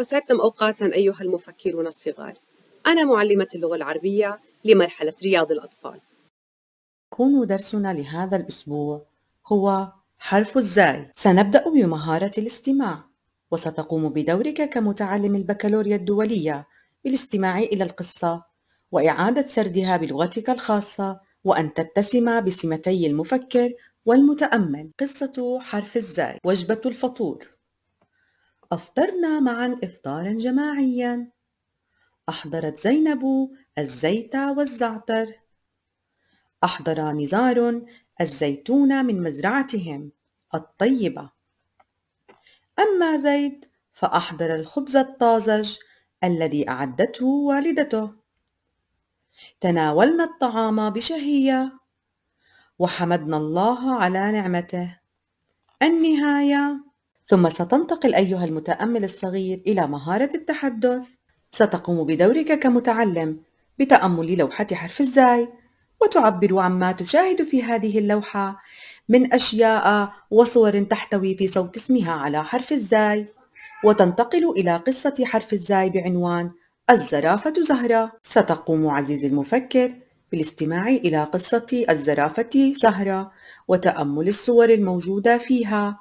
أسعدتم أوقاتا أيها المفكرون الصغار أنا معلمة اللغة العربية لمرحلة رياض الأطفال يكون درسنا لهذا الأسبوع هو حرف الزاي سنبدأ بمهارة الاستماع وستقوم بدورك كمتعلم البكالوريا الدولية بالاستماع إلى القصة وإعادة سردها بلغتك الخاصة وأن تتسم بسمتي المفكر والمتأمل قصة حرف الزاي وجبة الفطور أفطرنا معا إفطارا جماعيا أحضرت زينب الزيت والزعتر أحضر نزار الزيتون من مزرعتهم الطيبة أما زيد فأحضر الخبز الطازج الذي أعدته والدته تناولنا الطعام بشهية وحمدنا الله على نعمته النهايه ثم ستنتقل أيها المتأمل الصغير إلى مهارة التحدث ستقوم بدورك كمتعلم بتأمل لوحة حرف الزاي وتعبر عما تشاهد في هذه اللوحة من أشياء وصور تحتوي في صوت اسمها على حرف الزاي وتنتقل إلى قصة حرف الزاي بعنوان الزرافة زهرة ستقوم عزيزي المفكر بالاستماع إلى قصة الزرافة زهرة وتأمل الصور الموجودة فيها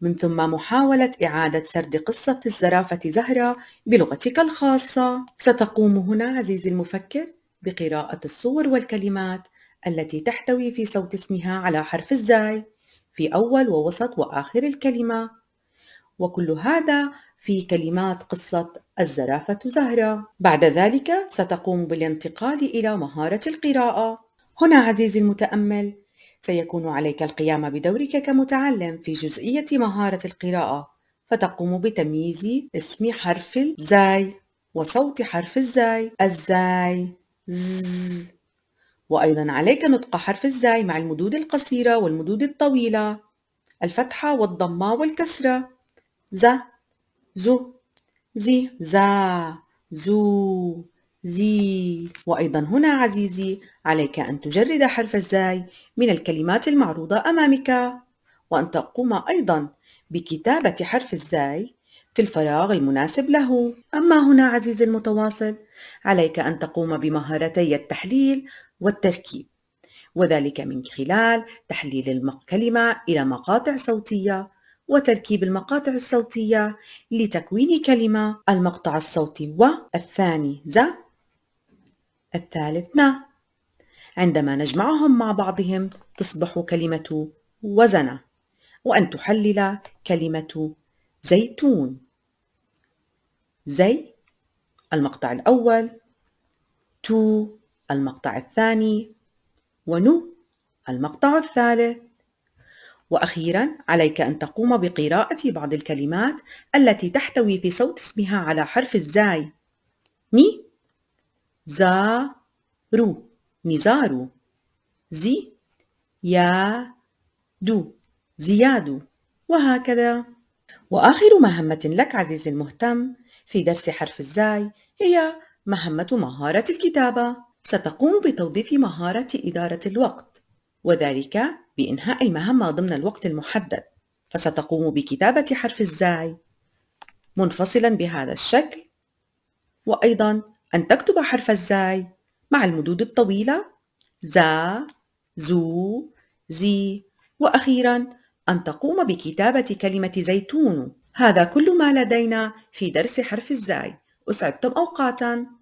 من ثم محاولة إعادة سرد قصة الزرافة زهرة بلغتك الخاصة. ستقوم هنا عزيزي المفكر بقراءة الصور والكلمات التي تحتوي في صوت اسمها على حرف الزاي في أول ووسط وآخر الكلمة. وكل هذا في كلمات قصة الزرافة زهرة. بعد ذلك ستقوم بالانتقال إلى مهارة القراءة. هنا عزيزي المتأمل سيكون عليك القيام بدورك كمتعلم في جزئية مهارة القراءة فتقوم بتمييز اسم حرف الزاي وصوت حرف الزاي الزاي ز وأيضا عليك نطق حرف الزاي مع المدود القصيرة والمدود الطويلة الفتحة والضمة والكسرة ز زو زي زا زو زي وأيضا هنا عزيزي عليك أن تجرد حرف الزاي من الكلمات المعروضة أمامك وأن تقوم أيضا بكتابة حرف الزاي في الفراغ المناسب له أما هنا عزيزي المتواصل عليك أن تقوم بمهارتي التحليل والتركيب وذلك من خلال تحليل الكلمة إلى مقاطع صوتية وتركيب المقاطع الصوتية لتكوين كلمة المقطع الصوتي و الثاني ز الثالث نا عندما نجمعهم مع بعضهم تصبح كلمة وزنة وأن تحلل كلمة زيتون زي المقطع الأول تو المقطع الثاني ونو المقطع الثالث وأخيرا عليك أن تقوم بقراءة بعض الكلمات التي تحتوي في صوت اسمها على حرف الزاي ني زارو نزارو زي يا دو زياد وهكذا وآخر مهمة لك عزيزي المهتم في درس حرف الزاي هي مهمة مهارة الكتابة ستقوم بتوظيف مهارة إدارة الوقت وذلك بإنهاء المهمة ضمن الوقت المحدد فستقوم بكتابة حرف الزاي منفصلا بهذا الشكل وأيضا أن تكتب حرف الزاي مع المدود الطويلة زا زو زي وأخيرا أن تقوم بكتابة كلمة زيتون هذا كل ما لدينا في درس حرف الزاي أسعدتم أوقاتاً